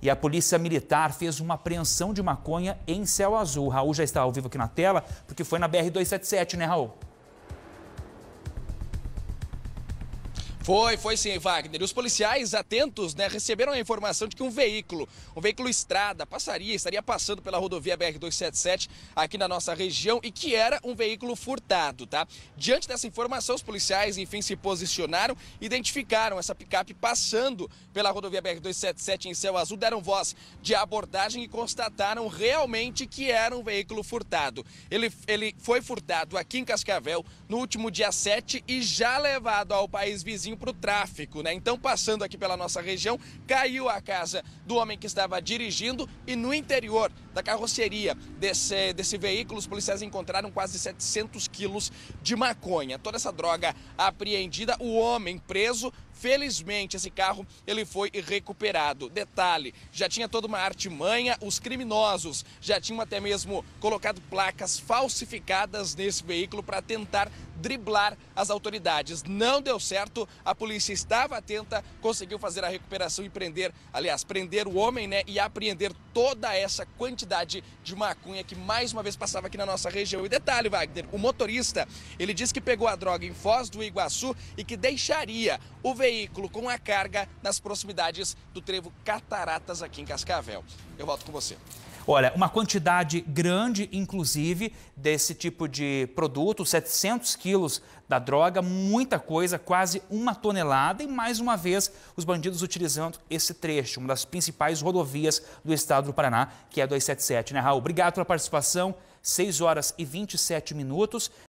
E a Polícia Militar fez uma apreensão de maconha em céu azul. Raul já está ao vivo aqui na tela, porque foi na BR-277, né, Raul? Foi, foi sim, Wagner. os policiais atentos né, receberam a informação de que um veículo, um veículo estrada, passaria, estaria passando pela rodovia BR-277 aqui na nossa região e que era um veículo furtado, tá? Diante dessa informação, os policiais, enfim, se posicionaram, identificaram essa picape passando pela rodovia BR-277 em céu azul, deram voz de abordagem e constataram realmente que era um veículo furtado. Ele, ele foi furtado aqui em Cascavel no último dia 7 e já levado ao país vizinho para o tráfico, né? Então, passando aqui pela nossa região, caiu a casa do homem que estava dirigindo e no interior da carroceria desse, desse veículo, os policiais encontraram quase 700 quilos de maconha. Toda essa droga apreendida, o homem preso Felizmente, esse carro ele foi recuperado. Detalhe, já tinha toda uma artimanha, os criminosos já tinham até mesmo colocado placas falsificadas nesse veículo para tentar driblar as autoridades. Não deu certo, a polícia estava atenta, conseguiu fazer a recuperação e prender, aliás, prender o homem né, e apreender toda essa quantidade quantidade de maconha que mais uma vez passava aqui na nossa região. E detalhe, Wagner, o motorista, ele disse que pegou a droga em Foz do Iguaçu e que deixaria o veículo com a carga nas proximidades do trevo Cataratas aqui em Cascavel. Eu volto com você. Olha, uma quantidade grande, inclusive, desse tipo de produto, 700 quilos da droga, muita coisa, quase uma tonelada. E mais uma vez, os bandidos utilizando esse trecho, uma das principais rodovias do estado do Paraná, que é a 277, né, Raul? Obrigado pela participação. 6 horas e 27 minutos.